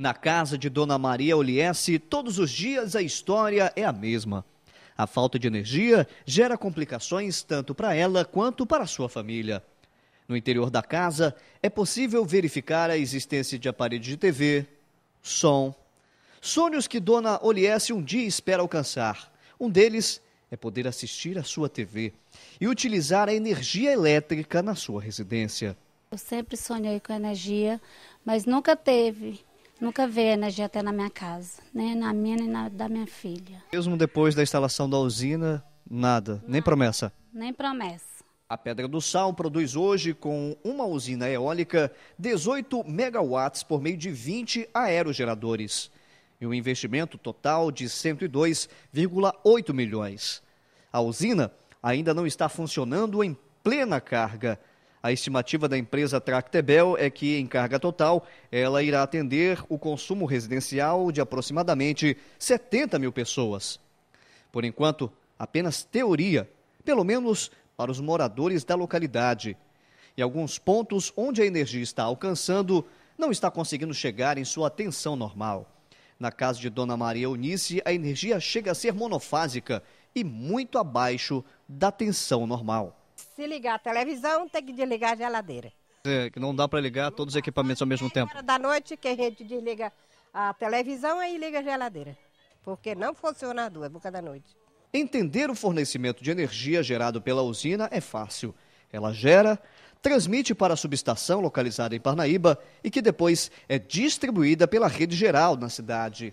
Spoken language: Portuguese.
Na casa de Dona Maria Oliesse, todos os dias a história é a mesma. A falta de energia gera complicações tanto para ela quanto para sua família. No interior da casa, é possível verificar a existência de aparelhos de TV, som. Sonhos que Dona Oliesse um dia espera alcançar. Um deles é poder assistir à sua TV e utilizar a energia elétrica na sua residência. Eu sempre sonhei com energia, mas nunca teve. Nunca veio energia até na minha casa, nem na minha nem na da minha filha. Mesmo depois da instalação da usina, nada, nada. nem promessa. Nem promessa. A Pedra do Sal produz hoje, com uma usina eólica, 18 megawatts por meio de 20 aerogeradores. E um investimento total de 102,8 milhões. A usina ainda não está funcionando em plena carga a estimativa da empresa Tractebel é que, em carga total, ela irá atender o consumo residencial de aproximadamente 70 mil pessoas. Por enquanto, apenas teoria, pelo menos para os moradores da localidade. E alguns pontos onde a energia está alcançando não está conseguindo chegar em sua tensão normal. Na casa de Dona Maria Eunice, a energia chega a ser monofásica e muito abaixo da tensão normal. Se ligar a televisão, tem que desligar a geladeira. É, não dá para ligar todos os equipamentos ao mesmo tempo. Da noite que a gente desliga a televisão, e liga a geladeira. Porque não funciona a duas, boca da noite. Entender o fornecimento de energia gerado pela usina é fácil. Ela gera, transmite para a subestação localizada em Parnaíba e que depois é distribuída pela rede geral na cidade.